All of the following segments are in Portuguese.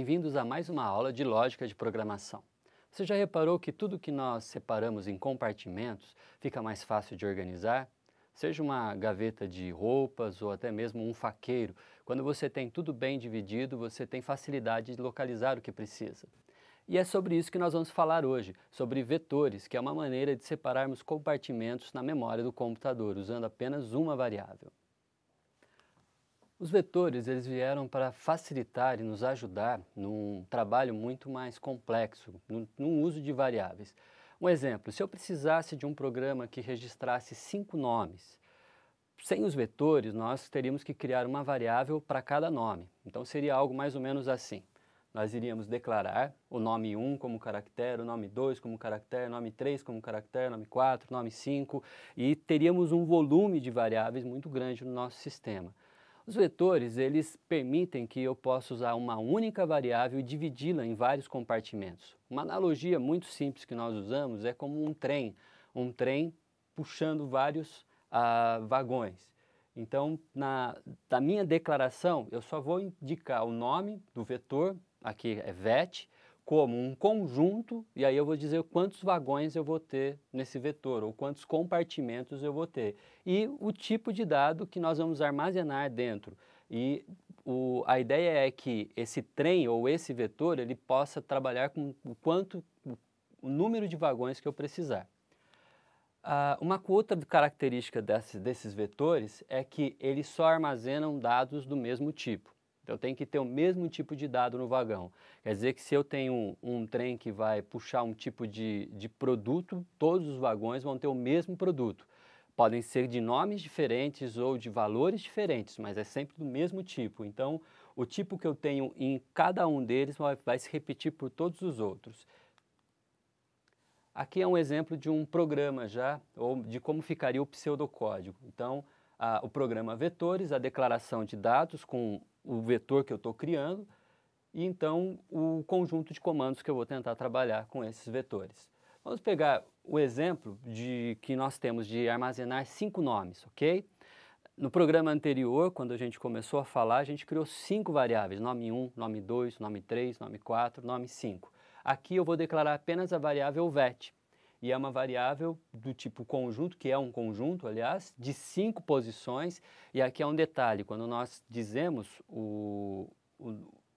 bem-vindos a mais uma aula de lógica de programação. Você já reparou que tudo que nós separamos em compartimentos fica mais fácil de organizar? Seja uma gaveta de roupas ou até mesmo um faqueiro, quando você tem tudo bem dividido, você tem facilidade de localizar o que precisa. E é sobre isso que nós vamos falar hoje, sobre vetores, que é uma maneira de separarmos compartimentos na memória do computador, usando apenas uma variável. Os vetores eles vieram para facilitar e nos ajudar num trabalho muito mais complexo, no, uso de variáveis. Um exemplo, se eu precisasse de um programa que registrasse cinco nomes, sem os vetores, nós teríamos que criar uma variável para cada nome. Então seria algo mais ou menos assim. Nós iríamos declarar o nome 1 como caractere, o nome 2 como caractere, o nome 3 como caractere, nome 4, nome 5, e teríamos um volume de variáveis muito grande no nosso sistema. Os vetores, eles permitem que eu possa usar uma única variável e dividi-la em vários compartimentos. Uma analogia muito simples que nós usamos é como um trem, um trem puxando vários ah, vagões. Então, na, na minha declaração, eu só vou indicar o nome do vetor, aqui é VET, como um conjunto, e aí eu vou dizer quantos vagões eu vou ter nesse vetor, ou quantos compartimentos eu vou ter, e o tipo de dado que nós vamos armazenar dentro. E o, a ideia é que esse trem ou esse vetor ele possa trabalhar com o quanto o número de vagões que eu precisar. Ah, uma outra característica desse, desses vetores é que eles só armazenam dados do mesmo tipo. Então eu tenho que ter o mesmo tipo de dado no vagão. Quer dizer que se eu tenho um, um trem que vai puxar um tipo de, de produto, todos os vagões vão ter o mesmo produto. Podem ser de nomes diferentes ou de valores diferentes, mas é sempre do mesmo tipo. Então, o tipo que eu tenho em cada um deles vai, vai se repetir por todos os outros. Aqui é um exemplo de um programa já, ou de como ficaria o pseudocódigo. Então, a, o programa vetores, a declaração de dados com o vetor que eu estou criando e então o conjunto de comandos que eu vou tentar trabalhar com esses vetores. Vamos pegar o exemplo de que nós temos de armazenar cinco nomes, ok? No programa anterior, quando a gente começou a falar, a gente criou cinco variáveis, nome 1, nome 2, nome 3, nome 4, nome 5. Aqui eu vou declarar apenas a variável VET e é uma variável do tipo conjunto, que é um conjunto, aliás, de cinco posições. E aqui é um detalhe: quando nós dizemos o, o,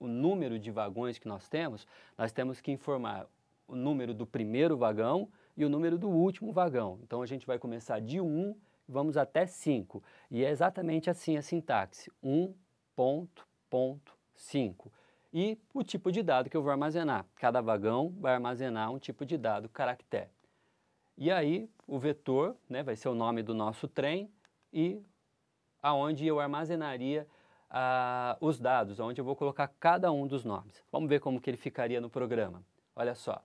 o número de vagões que nós temos, nós temos que informar o número do primeiro vagão e o número do último vagão. Então a gente vai começar de 1 um, vamos até 5. E é exatamente assim a sintaxe: um ponto, ponto, cinco e o tipo de dado que eu vou armazenar. Cada vagão vai armazenar um tipo de dado caractere. E aí o vetor né, vai ser o nome do nosso trem e aonde eu armazenaria ah, os dados, onde eu vou colocar cada um dos nomes. Vamos ver como que ele ficaria no programa. Olha só.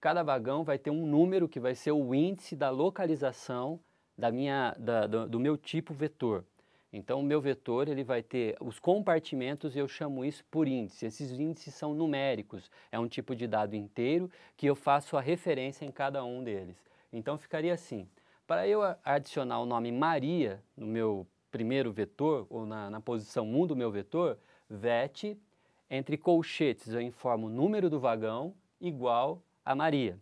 Cada vagão vai ter um número que vai ser o índice da localização da minha, da, do, do meu tipo vetor. Então, o meu vetor ele vai ter os compartimentos, eu chamo isso por índice. Esses índices são numéricos, é um tipo de dado inteiro que eu faço a referência em cada um deles. Então, ficaria assim. Para eu adicionar o nome Maria no meu primeiro vetor, ou na, na posição 1 do meu vetor, VET, entre colchetes eu informo o número do vagão igual a Maria.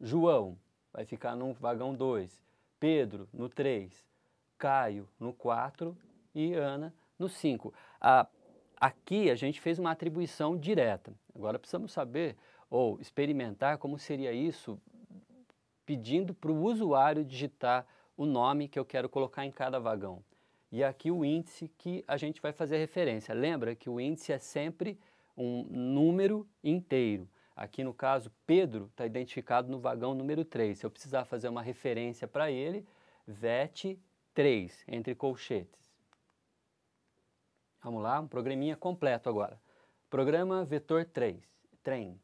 João vai ficar no vagão 2, Pedro no 3, Caio no 4 e Ana no 5. aqui a gente fez uma atribuição direta. Agora precisamos saber ou experimentar como seria isso pedindo para o usuário digitar o nome que eu quero colocar em cada vagão. E aqui o índice que a gente vai fazer referência. Lembra que o índice é sempre um número inteiro. Aqui no caso, Pedro está identificado no vagão número 3. Se eu precisar fazer uma referência para ele, VET 3 entre colchetes. Vamos lá, um programinha completo agora. Programa vetor 3, trem,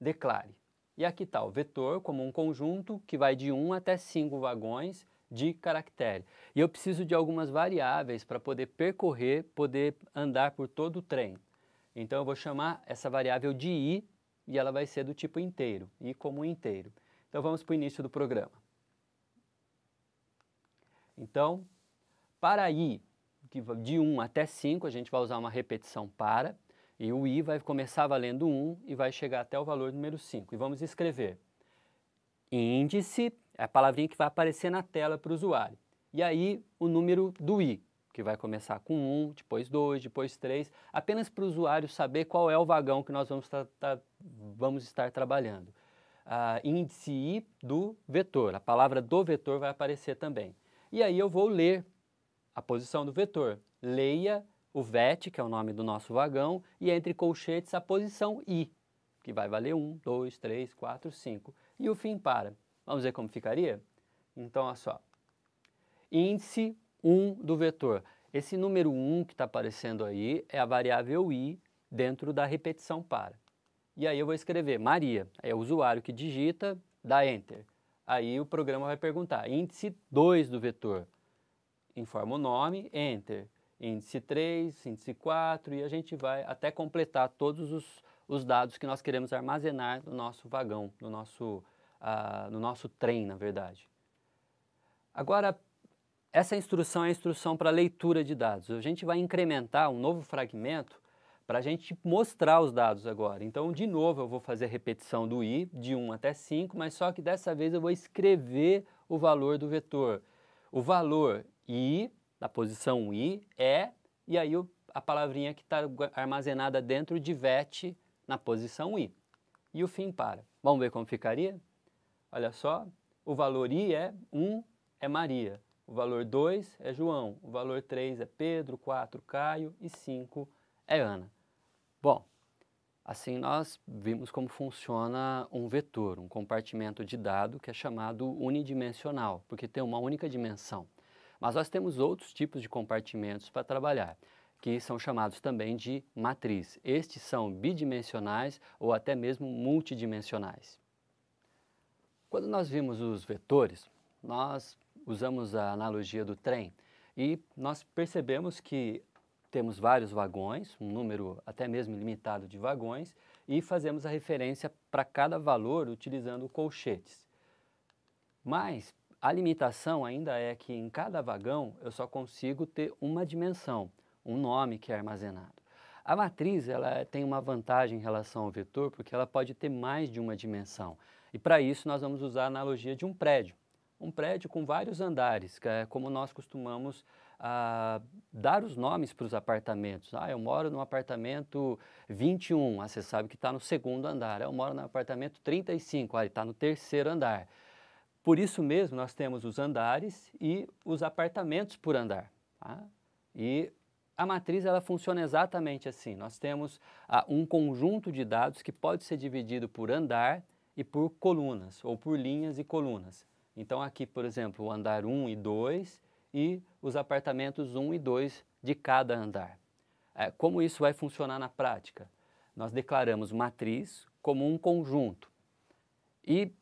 declare. E aqui está o vetor como um conjunto que vai de 1 até 5 vagões de caractere. E eu preciso de algumas variáveis para poder percorrer, poder andar por todo o trem. Então eu vou chamar essa variável de i e ela vai ser do tipo inteiro, i como inteiro. Então vamos para o início do programa. Então, para i de 1 até 5, a gente vai usar uma repetição para, e o i vai começar valendo 1 e vai chegar até o valor número 5. E vamos escrever índice, é a palavrinha que vai aparecer na tela para o usuário. E aí o número do i, que vai começar com 1, depois 2, depois 3, apenas para o usuário saber qual é o vagão que nós vamos, vamos estar trabalhando. Ah, índice i do vetor, a palavra do vetor vai aparecer também. E aí eu vou ler a posição do vetor. Leia o VET, que é o nome do nosso vagão, e entre colchetes a posição I, que vai valer 1, 2, 3, 4, 5. E o fim para. Vamos ver como ficaria? Então, olha só. Índice 1 do vetor. Esse número 1 que está aparecendo aí é a variável i dentro da repetição para. E aí eu vou escrever Maria, é o usuário que digita, dá Enter. Aí o programa vai perguntar: índice 2 do vetor. Informa o nome, enter. Índice 3, índice 4, e a gente vai até completar todos os, os dados que nós queremos armazenar no nosso vagão, no nosso, uh, no nosso trem, na verdade. Agora, essa instrução é a instrução para leitura de dados. A gente vai incrementar um novo fragmento para a gente tipo, mostrar os dados agora. Então, de novo, eu vou fazer a repetição do i, de 1 até 5, mas só que dessa vez eu vou escrever o valor do vetor. O valor i, da posição i, é, e aí a palavrinha que está armazenada dentro de vet na posição i. E o fim para. Vamos ver como ficaria? Olha só, o valor i é 1 é Maria, o valor 2 é João, o valor 3 é Pedro, 4 Caio e 5 é Ana. Bom, assim nós vimos como funciona um vetor, um compartimento de dado que é chamado unidimensional, porque tem uma única dimensão. Mas nós temos outros tipos de compartimentos para trabalhar, que são chamados também de matriz. Estes são bidimensionais ou até mesmo multidimensionais. Quando nós vimos os vetores, nós usamos a analogia do trem e nós percebemos que temos vários vagões, um número até mesmo limitado de vagões, e fazemos a referência para cada valor utilizando colchetes. Mas a limitação ainda é que em cada vagão eu só consigo ter uma dimensão, um nome que é armazenado. A matriz ela tem uma vantagem em relação ao vetor porque ela pode ter mais de uma dimensão. E para isso nós vamos usar a analogia de um prédio. Um prédio com vários andares, é como nós costumamos a dar os nomes para os apartamentos. Ah, eu moro no apartamento 21, ah, você sabe que está no segundo andar. Eu moro no apartamento 35, ah, está no terceiro andar. Por isso mesmo, nós temos os andares e os apartamentos por andar. Tá? E a matriz ela funciona exatamente assim. Nós temos ah, um conjunto de dados que pode ser dividido por andar e por colunas, ou por linhas e colunas. Então, aqui, por exemplo, o andar 1 e 2, e os apartamentos 1 e 2 de cada andar. É, como isso vai funcionar na prática? Nós declaramos matriz como um conjunto e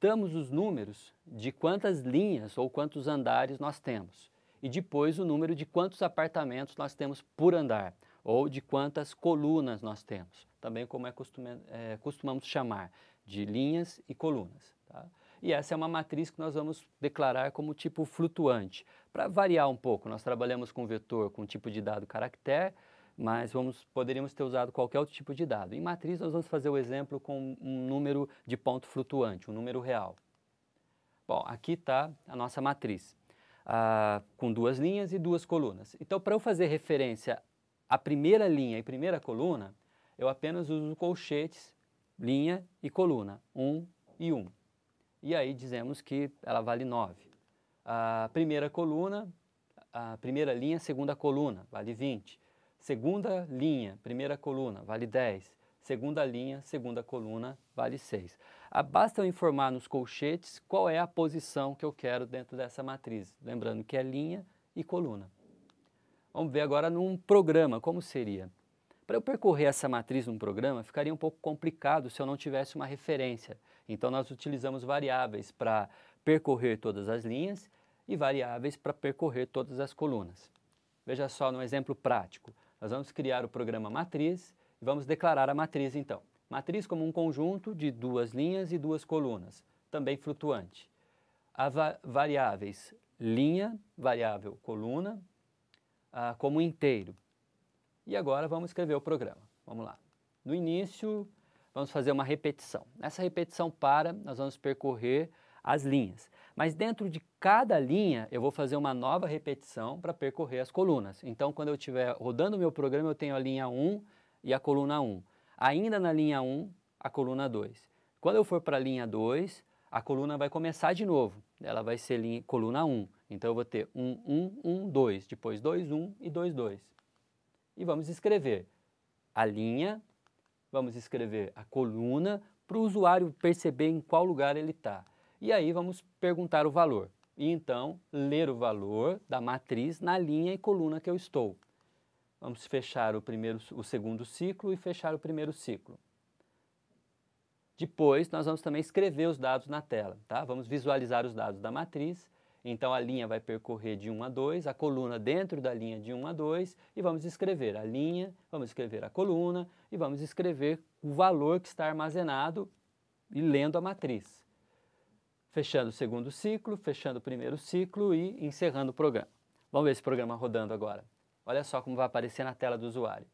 damos os números de quantas linhas ou quantos andares nós temos e depois o número de quantos apartamentos nós temos por andar ou de quantas colunas nós temos, também como é, costuma, é costumamos chamar de linhas e colunas. Tá? e essa é uma matriz que nós vamos declarar como tipo flutuante. Para variar um pouco, nós trabalhamos com vetor com tipo de dado caractere, mas vamos, poderíamos ter usado qualquer outro tipo de dado. Em matriz, nós vamos fazer o exemplo com um número de ponto flutuante, um número real. Bom, aqui está a nossa matriz, ah, com duas linhas e duas colunas. Então, para eu fazer referência à primeira linha e primeira coluna, eu apenas uso colchetes, linha e coluna, 1 um e 1. Um e aí dizemos que ela vale 9. A primeira coluna, a primeira linha, segunda coluna, vale 20. Segunda linha, primeira coluna, vale 10. Segunda linha, segunda coluna, vale 6. Ah, basta eu informar nos colchetes qual é a posição que eu quero dentro dessa matriz. Lembrando que é linha e coluna. Vamos ver agora num programa como seria. Para eu percorrer essa matriz num programa, ficaria um pouco complicado se eu não tivesse uma referência. Então, nós utilizamos variáveis para percorrer todas as linhas e variáveis para percorrer todas as colunas. Veja só no exemplo prático. Nós vamos criar o programa matriz e vamos declarar a matriz, então. Matriz como um conjunto de duas linhas e duas colunas, também flutuante. Há va variáveis linha, variável coluna, ah, como inteiro. E agora vamos escrever o programa. Vamos lá. No início, vamos fazer uma repetição. Nessa repetição para, nós vamos percorrer as linhas. Mas dentro de cada linha, eu vou fazer uma nova repetição para percorrer as colunas. Então, quando eu estiver rodando o meu programa, eu tenho a linha 1 e a coluna 1. Ainda na linha 1, a coluna 2. Quando eu for para a linha 2, a coluna vai começar de novo. Ela vai ser linha, coluna 1. Então, eu vou ter 1, 1, 1, 2, depois 2, 1 e 2, 2 e vamos escrever a linha, vamos escrever a coluna para o usuário perceber em qual lugar ele está. E aí vamos perguntar o valor e então ler o valor da matriz na linha e coluna que eu estou. Vamos fechar o, primeiro, o segundo ciclo e fechar o primeiro ciclo. Depois, nós vamos também escrever os dados na tela, tá? Vamos visualizar os dados da matriz então a linha vai percorrer de 1 a 2, a coluna dentro da linha de 1 a 2 e vamos escrever a linha, vamos escrever a coluna e vamos escrever o valor que está armazenado e lendo a matriz. Fechando o segundo ciclo, fechando o primeiro ciclo e encerrando o programa. Vamos ver esse programa rodando agora. Olha só como vai aparecer na tela do usuário.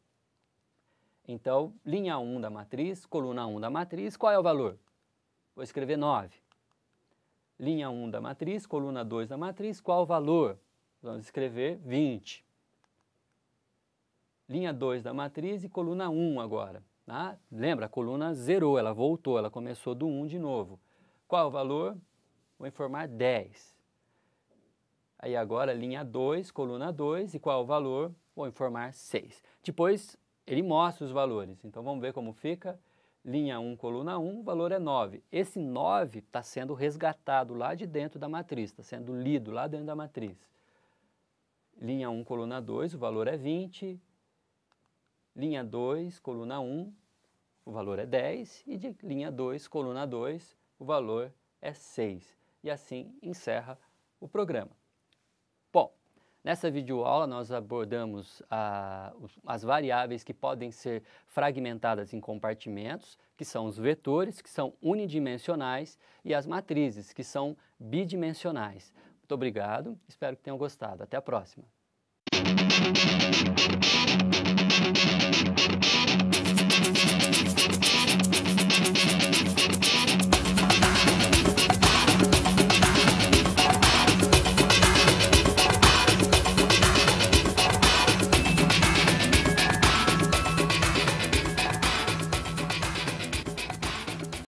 Então, linha 1 da matriz, coluna 1 da matriz, qual é o valor? Vou escrever 9 linha 1 da matriz, coluna 2 da matriz, qual o valor? Vamos escrever 20. Linha 2 da matriz e coluna 1 agora. Tá? Lembra, a coluna zerou, ela voltou, ela começou do 1 de novo. Qual o valor? Vou informar 10. Aí agora, linha 2, coluna 2, e qual o valor? Vou informar 6. Depois, ele mostra os valores. Então, vamos ver como fica linha 1, coluna 1, o valor é 9. Esse 9 está sendo resgatado lá de dentro da matriz, está sendo lido lá dentro da matriz. Linha 1, coluna 2, o valor é 20. Linha 2, coluna 1, o valor é 10. E de linha 2, coluna 2, o valor é 6. E assim encerra o programa. Nessa videoaula, nós abordamos ah, as variáveis que podem ser fragmentadas em compartimentos, que são os vetores, que são unidimensionais, e as matrizes, que são bidimensionais. Muito obrigado, espero que tenham gostado. Até a próxima!